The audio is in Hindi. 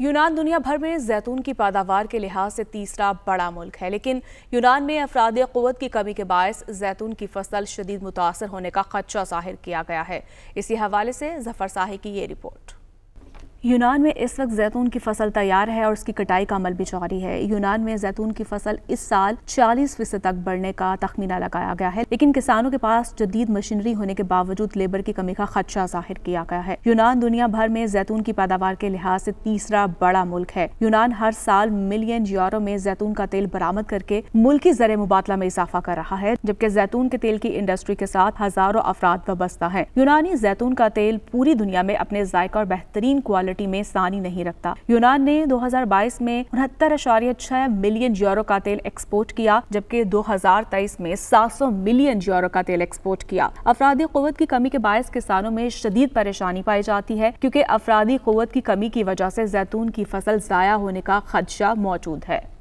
यूनान दुनिया भर में जैतून की पैदावार के लिहाज से तीसरा बड़ा मुल्क है लेकिन यूनान में अफराद क़वत की कमी के बायस जैतून की फसल शदीद मुतासर होने का खदशा जाहिर किया गया है इसी हवाले से जफर साहे की ये रिपोर्ट यूनान में इस वक्त जैतून की फसल तैयार है और उसकी कटाई का अमल भी जारी है यूनान में जैतून की फसल इस साल 40 फीसद तक बढ़ने का तखमीना लगाया गया है लेकिन किसानों के पास जदीद मशीनरी होने के बावजूद लेबर की कमी का खदशा जाहिर किया गया है यूनान दुनिया भर में जैतून की पैदावार के लिहाज से तीसरा बड़ा मुल्क है यूनान हर साल मिलियन यूरो में जैतून का तेल बरामद करके मुल्क की जर मुबादला में इजाफा कर रहा है जबकि जैतून के तेल की इंडस्ट्री के साथ हजारों अफराद वस्ता है यूनानी जैतून का तेल पूरी दुनिया में अपने जायका और बेहतरीन क्वालिटी पॉपुलैरिटी में सानी नहीं रखता यूनान ने 2022 में उनहत्तर छह मिलियन यूरो का तेल एक्सपोर्ट किया जबकि 2023 में 700 मिलियन यूरो का तेल एक्सपोर्ट किया अफराधी कुत की कमी के बायस किसानों में शदीद परेशानी पाई जाती है क्यूँकी अफराधी कुत की कमी की वजह ऐसी जैतून की फसल जया होने का खदशा मौजूद है